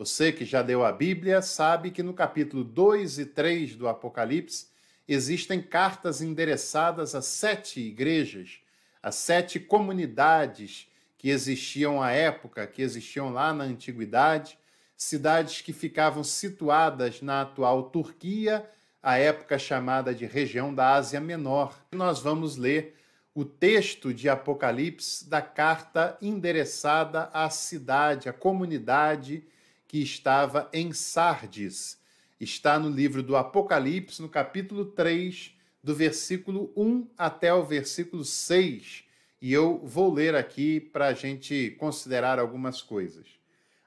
Você que já deu a Bíblia sabe que no capítulo 2 e 3 do Apocalipse existem cartas endereçadas a sete igrejas, a sete comunidades que existiam à época, que existiam lá na antiguidade, cidades que ficavam situadas na atual Turquia, a época chamada de região da Ásia Menor. Nós vamos ler o texto de Apocalipse da carta endereçada à cidade, à comunidade que estava em Sardes. Está no livro do Apocalipse, no capítulo 3, do versículo 1 até o versículo 6. E eu vou ler aqui para a gente considerar algumas coisas.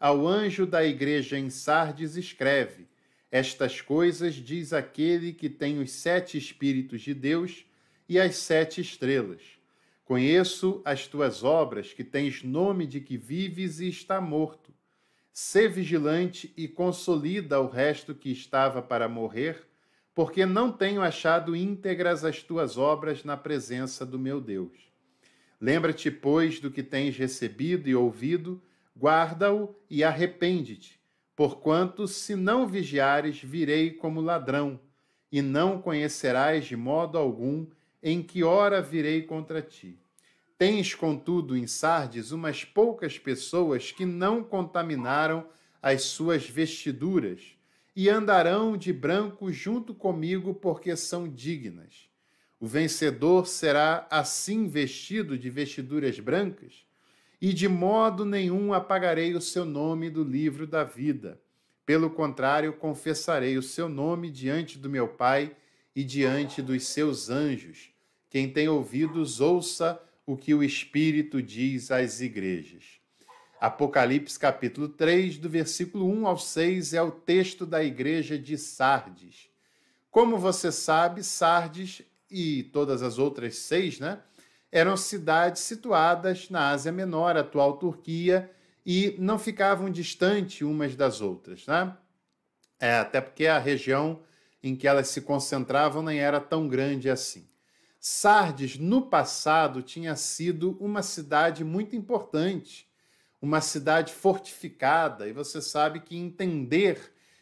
Ao anjo da igreja em Sardes, escreve: Estas coisas diz aquele que tem os sete Espíritos de Deus e as sete estrelas. Conheço as tuas obras, que tens nome de que vives e está morto Sê vigilante e consolida o resto que estava para morrer, porque não tenho achado íntegras as tuas obras na presença do meu Deus. Lembra-te, pois, do que tens recebido e ouvido, guarda-o e arrepende-te, porquanto, se não vigiares, virei como ladrão, e não conhecerás de modo algum em que hora virei contra ti. Tens, contudo, em Sardes umas poucas pessoas que não contaminaram as suas vestiduras e andarão de branco junto comigo, porque são dignas. O vencedor será assim vestido de vestiduras brancas, e de modo nenhum apagarei o seu nome do livro da vida. Pelo contrário, confessarei o seu nome diante do meu Pai e diante dos seus anjos. Quem tem ouvidos, ouça o que o Espírito diz às igrejas. Apocalipse capítulo 3, do versículo 1 ao 6, é o texto da igreja de Sardes. Como você sabe, Sardes e todas as outras seis, né, eram cidades situadas na Ásia Menor, atual Turquia, e não ficavam distantes umas das outras, né? É, até porque a região em que elas se concentravam nem era tão grande assim. Sardes, no passado, tinha sido uma cidade muito importante, uma cidade fortificada, e você sabe que entender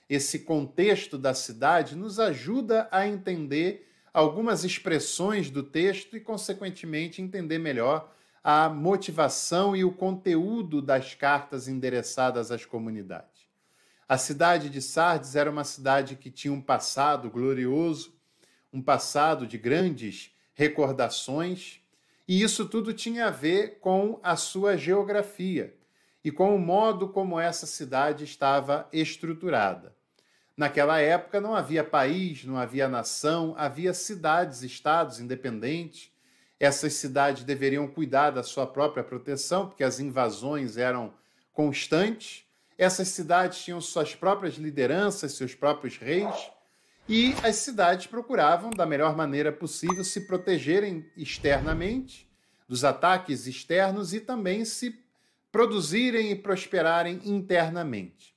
esse contexto da cidade nos ajuda a entender algumas expressões do texto e, consequentemente, entender melhor a motivação e o conteúdo das cartas endereçadas às comunidades. A cidade de Sardes era uma cidade que tinha um passado glorioso, um passado de grandes recordações, e isso tudo tinha a ver com a sua geografia e com o modo como essa cidade estava estruturada. Naquela época não havia país, não havia nação, havia cidades, estados independentes. Essas cidades deveriam cuidar da sua própria proteção, porque as invasões eram constantes. Essas cidades tinham suas próprias lideranças, seus próprios reis. E as cidades procuravam, da melhor maneira possível, se protegerem externamente dos ataques externos e também se produzirem e prosperarem internamente.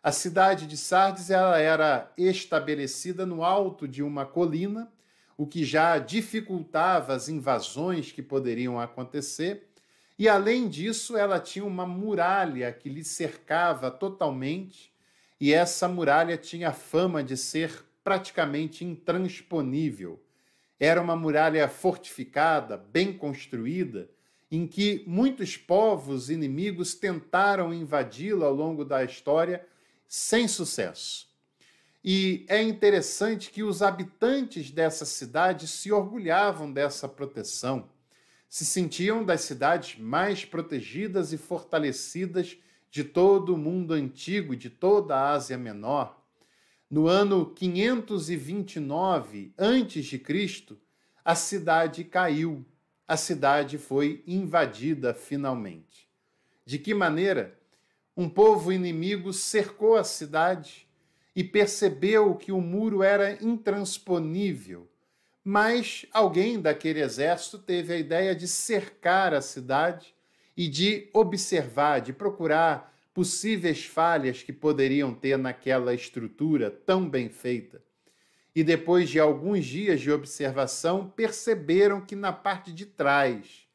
A cidade de Sardes ela era estabelecida no alto de uma colina, o que já dificultava as invasões que poderiam acontecer. E além disso, ela tinha uma muralha que lhe cercava totalmente, e essa muralha tinha fama de ser praticamente intransponível. Era uma muralha fortificada, bem construída, em que muitos povos inimigos tentaram invadi-la ao longo da história sem sucesso. E é interessante que os habitantes dessa cidade se orgulhavam dessa proteção, se sentiam das cidades mais protegidas e fortalecidas de todo o mundo antigo, de toda a Ásia Menor. No ano 529 a.C., a cidade caiu. A cidade foi invadida finalmente. De que maneira? Um povo inimigo cercou a cidade e percebeu que o muro era intransponível. Mas alguém daquele exército teve a ideia de cercar a cidade e de observar, de procurar possíveis falhas que poderiam ter naquela estrutura tão bem feita. E depois de alguns dias de observação, perceberam que na parte de trás,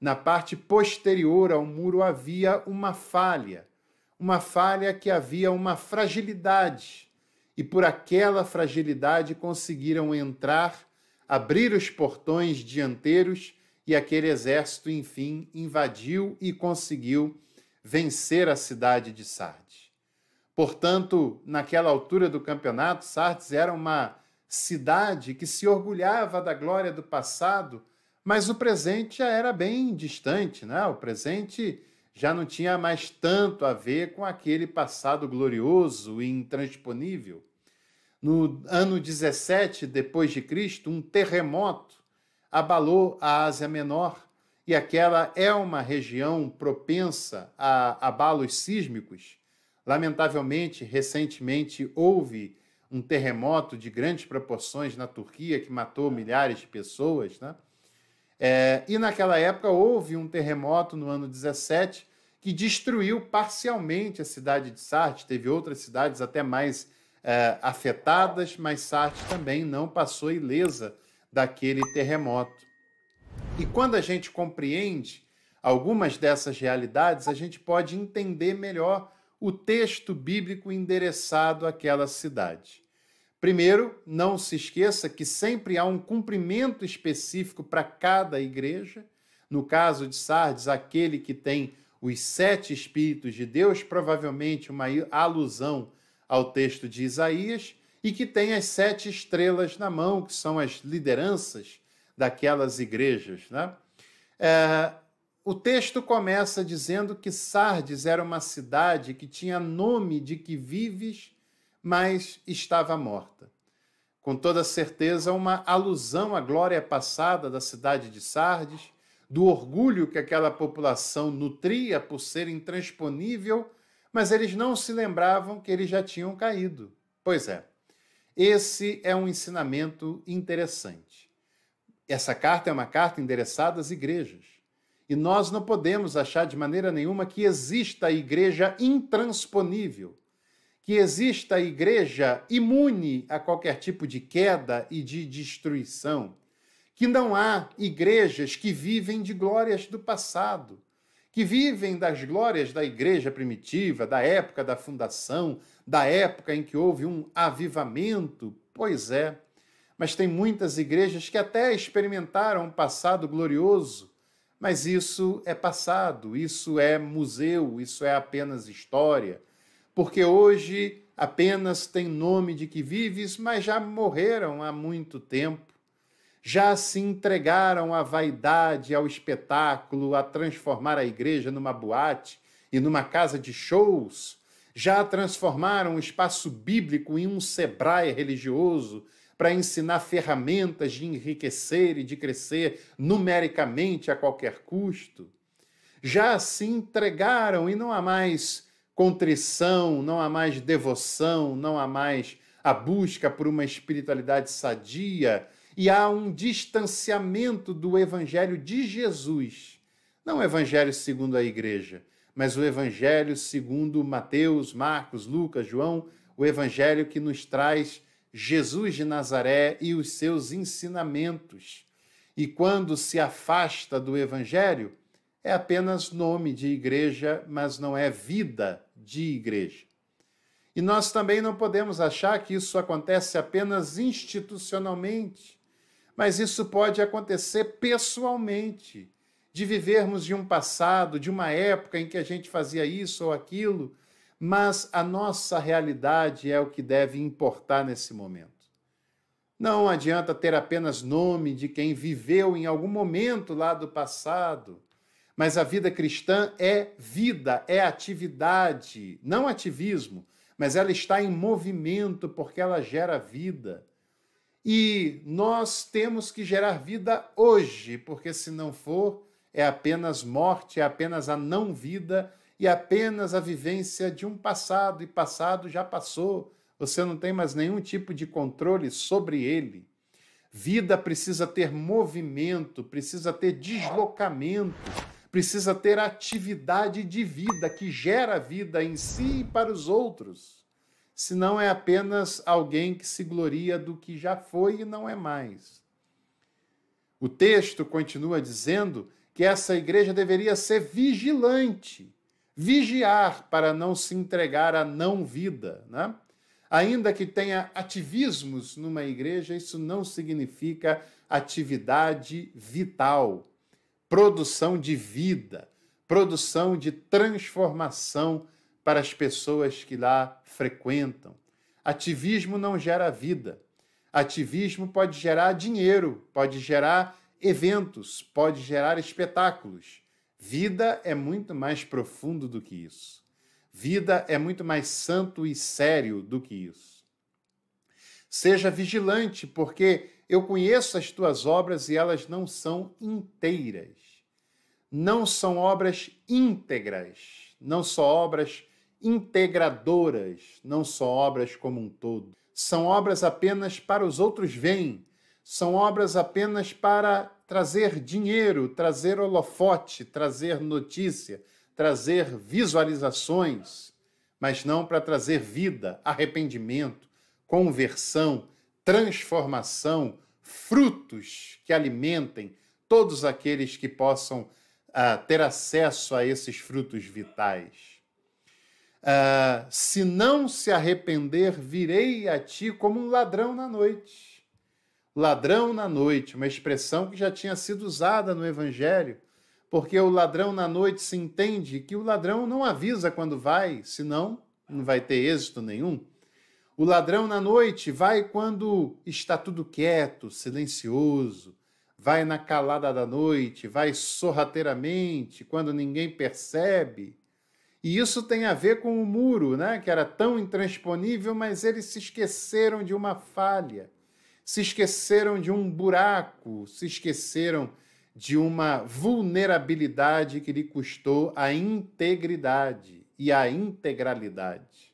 na parte posterior ao muro, havia uma falha. Uma falha que havia uma fragilidade. E por aquela fragilidade conseguiram entrar, abrir os portões dianteiros e aquele exército, enfim, invadiu e conseguiu vencer a cidade de Sardes. Portanto, naquela altura do campeonato, Sardes era uma cidade que se orgulhava da glória do passado, mas o presente já era bem distante, né? O presente já não tinha mais tanto a ver com aquele passado glorioso e intransponível. No ano 17 depois de Cristo, um terremoto abalou a Ásia Menor e aquela é uma região propensa a abalos sísmicos. Lamentavelmente, recentemente houve um terremoto de grandes proporções na Turquia que matou milhares de pessoas, né? É, e naquela época houve um terremoto no ano 17 que destruiu parcialmente a cidade de Sardes. Teve outras cidades até mais é, afetadas, mas Sardes também não passou ilesa daquele terremoto. E quando a gente compreende algumas dessas realidades, a gente pode entender melhor o texto bíblico endereçado àquela cidade. Primeiro, não se esqueça que sempre há um cumprimento específico para cada igreja. No caso de Sardes, aquele que tem os sete Espíritos de Deus, provavelmente uma alusão ao texto de Isaías, e que tem as sete estrelas na mão, que são as lideranças daquelas igrejas. Né? É, o texto começa dizendo que Sardes era uma cidade que tinha nome de que vives, mas estava morta. Com toda certeza, uma alusão à glória passada da cidade de Sardes, do orgulho que aquela população nutria por ser intransponível, mas eles não se lembravam que eles já tinham caído. Pois é, esse é um ensinamento interessante. Essa carta é uma carta endereçada às igrejas. E nós não podemos achar de maneira nenhuma que exista a igreja intransponível, que exista a igreja imune a qualquer tipo de queda e de destruição, que não há igrejas que vivem de glórias do passado, que vivem das glórias da igreja primitiva, da época da fundação, da época em que houve um avivamento. Pois é, mas tem muitas igrejas que até experimentaram um passado glorioso, mas isso é passado, isso é museu, isso é apenas história, porque hoje apenas tem nome de que vives, mas já morreram há muito tempo. Já se entregaram à vaidade, ao espetáculo, a transformar a igreja numa boate e numa casa de shows. Já transformaram o espaço bíblico em um sebrae religioso para ensinar ferramentas de enriquecer e de crescer numericamente a qualquer custo, já se entregaram e não há mais contrição, não há mais devoção, não há mais a busca por uma espiritualidade sadia e há um distanciamento do evangelho de Jesus. Não o evangelho segundo a igreja, mas o evangelho segundo Mateus, Marcos, Lucas, João, o evangelho que nos traz Jesus de Nazaré e os seus ensinamentos. E quando se afasta do Evangelho, é apenas nome de igreja, mas não é vida de igreja. E nós também não podemos achar que isso acontece apenas institucionalmente, mas isso pode acontecer pessoalmente, de vivermos de um passado, de uma época em que a gente fazia isso ou aquilo, mas a nossa realidade é o que deve importar nesse momento. Não adianta ter apenas nome de quem viveu em algum momento lá do passado, mas a vida cristã é vida, é atividade, não ativismo, mas ela está em movimento porque ela gera vida. E nós temos que gerar vida hoje, porque se não for, é apenas morte, é apenas a não vida e apenas a vivência de um passado, e passado já passou, você não tem mais nenhum tipo de controle sobre ele. Vida precisa ter movimento, precisa ter deslocamento, precisa ter atividade de vida que gera vida em si e para os outros. Senão é apenas alguém que se gloria do que já foi e não é mais. O texto continua dizendo que essa igreja deveria ser vigilante vigiar para não se entregar à não-vida. Né? Ainda que tenha ativismos numa igreja, isso não significa atividade vital, produção de vida, produção de transformação para as pessoas que lá frequentam. Ativismo não gera vida. Ativismo pode gerar dinheiro, pode gerar eventos, pode gerar espetáculos Vida é muito mais profundo do que isso. Vida é muito mais santo e sério do que isso. Seja vigilante, porque eu conheço as tuas obras e elas não são inteiras. Não são obras íntegras, não são obras integradoras, não são obras como um todo. São obras apenas para os outros veem, são obras apenas para trazer dinheiro, trazer holofote, trazer notícia, trazer visualizações, mas não para trazer vida, arrependimento, conversão, transformação, frutos que alimentem todos aqueles que possam uh, ter acesso a esses frutos vitais. Uh, se não se arrepender, virei a ti como um ladrão na noite ladrão na noite, uma expressão que já tinha sido usada no Evangelho, porque o ladrão na noite se entende que o ladrão não avisa quando vai, senão não vai ter êxito nenhum. O ladrão na noite vai quando está tudo quieto, silencioso, vai na calada da noite, vai sorrateiramente, quando ninguém percebe. E isso tem a ver com o muro, né, que era tão intransponível, mas eles se esqueceram de uma falha se esqueceram de um buraco, se esqueceram de uma vulnerabilidade que lhe custou a integridade e a integralidade.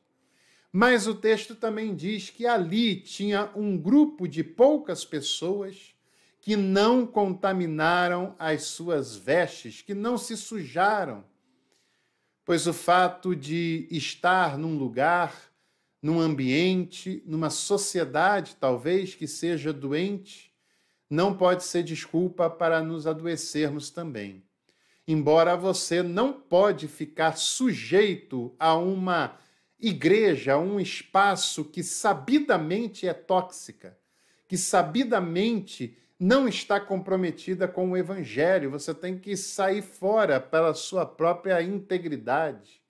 Mas o texto também diz que ali tinha um grupo de poucas pessoas que não contaminaram as suas vestes, que não se sujaram. Pois o fato de estar num lugar num ambiente, numa sociedade talvez que seja doente, não pode ser desculpa para nos adoecermos também. Embora você não pode ficar sujeito a uma igreja, a um espaço que sabidamente é tóxica, que sabidamente não está comprometida com o evangelho, você tem que sair fora pela sua própria integridade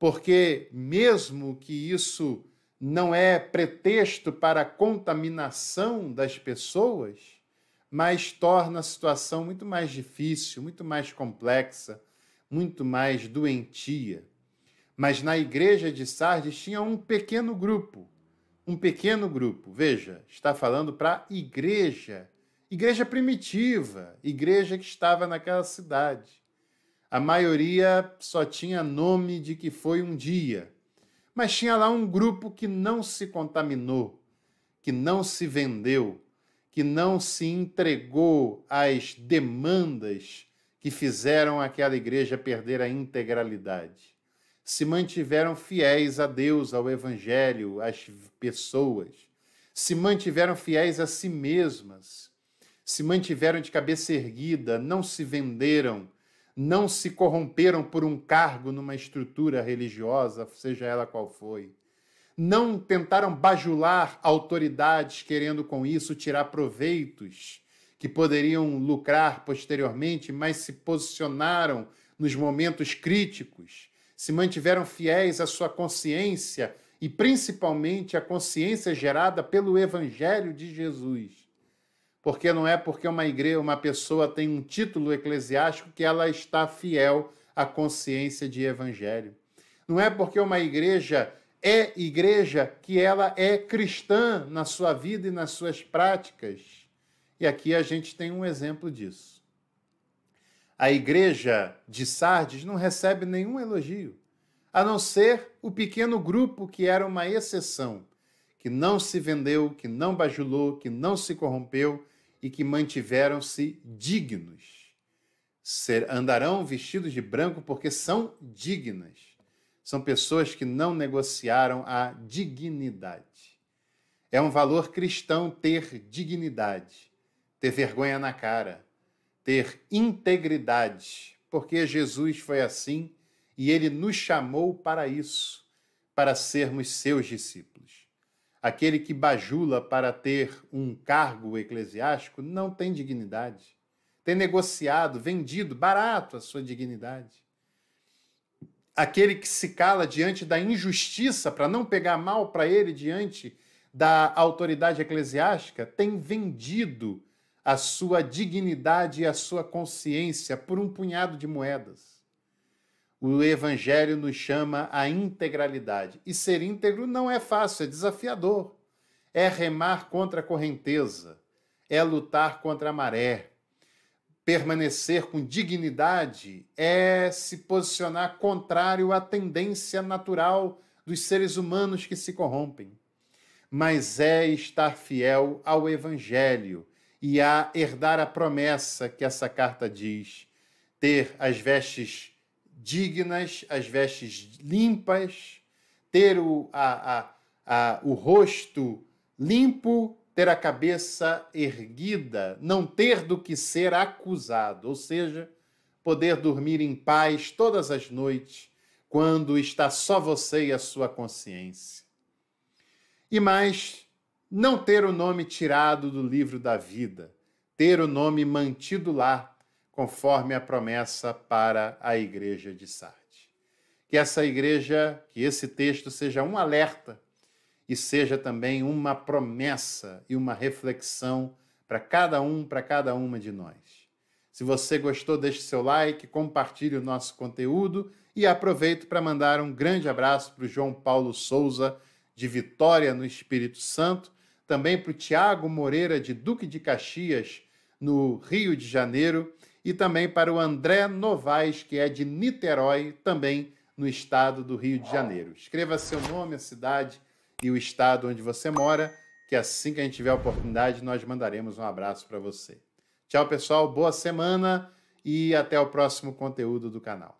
porque, mesmo que isso não é pretexto para a contaminação das pessoas, mas torna a situação muito mais difícil, muito mais complexa, muito mais doentia. Mas na igreja de Sardes tinha um pequeno grupo, um pequeno grupo. Veja, está falando para igreja, igreja primitiva, igreja que estava naquela cidade. A maioria só tinha nome de que foi um dia. Mas tinha lá um grupo que não se contaminou, que não se vendeu, que não se entregou às demandas que fizeram aquela igreja perder a integralidade. Se mantiveram fiéis a Deus, ao Evangelho, às pessoas. Se mantiveram fiéis a si mesmas. Se mantiveram de cabeça erguida, não se venderam não se corromperam por um cargo numa estrutura religiosa, seja ela qual foi. Não tentaram bajular autoridades querendo com isso tirar proveitos que poderiam lucrar posteriormente, mas se posicionaram nos momentos críticos, se mantiveram fiéis à sua consciência e principalmente à consciência gerada pelo evangelho de Jesus porque não é porque uma igreja, uma pessoa tem um título eclesiástico que ela está fiel à consciência de evangelho. Não é porque uma igreja é igreja que ela é cristã na sua vida e nas suas práticas. E aqui a gente tem um exemplo disso. A igreja de Sardes não recebe nenhum elogio, a não ser o pequeno grupo que era uma exceção que não se vendeu, que não bajulou, que não se corrompeu e que mantiveram-se dignos. Ser, andarão vestidos de branco porque são dignas. São pessoas que não negociaram a dignidade. É um valor cristão ter dignidade, ter vergonha na cara, ter integridade, porque Jesus foi assim e ele nos chamou para isso, para sermos seus discípulos. Aquele que bajula para ter um cargo eclesiástico não tem dignidade. Tem negociado, vendido barato a sua dignidade. Aquele que se cala diante da injustiça para não pegar mal para ele diante da autoridade eclesiástica tem vendido a sua dignidade e a sua consciência por um punhado de moedas. O Evangelho nos chama à integralidade. E ser íntegro não é fácil, é desafiador. É remar contra a correnteza, é lutar contra a maré. Permanecer com dignidade é se posicionar contrário à tendência natural dos seres humanos que se corrompem. Mas é estar fiel ao Evangelho e a herdar a promessa que essa carta diz, ter as vestes dignas, as vestes limpas, ter o, a, a, a, o rosto limpo, ter a cabeça erguida, não ter do que ser acusado, ou seja, poder dormir em paz todas as noites, quando está só você e a sua consciência. E mais, não ter o nome tirado do livro da vida, ter o nome mantido lá conforme a promessa para a igreja de Sardes. Que essa igreja, que esse texto seja um alerta e seja também uma promessa e uma reflexão para cada um, para cada uma de nós. Se você gostou, deixe seu like, compartilhe o nosso conteúdo e aproveito para mandar um grande abraço para o João Paulo Souza, de Vitória, no Espírito Santo, também para o Tiago Moreira, de Duque de Caxias, no Rio de Janeiro, e também para o André Novaes, que é de Niterói, também no estado do Rio de Janeiro. Escreva seu nome, a cidade e o estado onde você mora, que assim que a gente tiver a oportunidade, nós mandaremos um abraço para você. Tchau, pessoal, boa semana e até o próximo conteúdo do canal.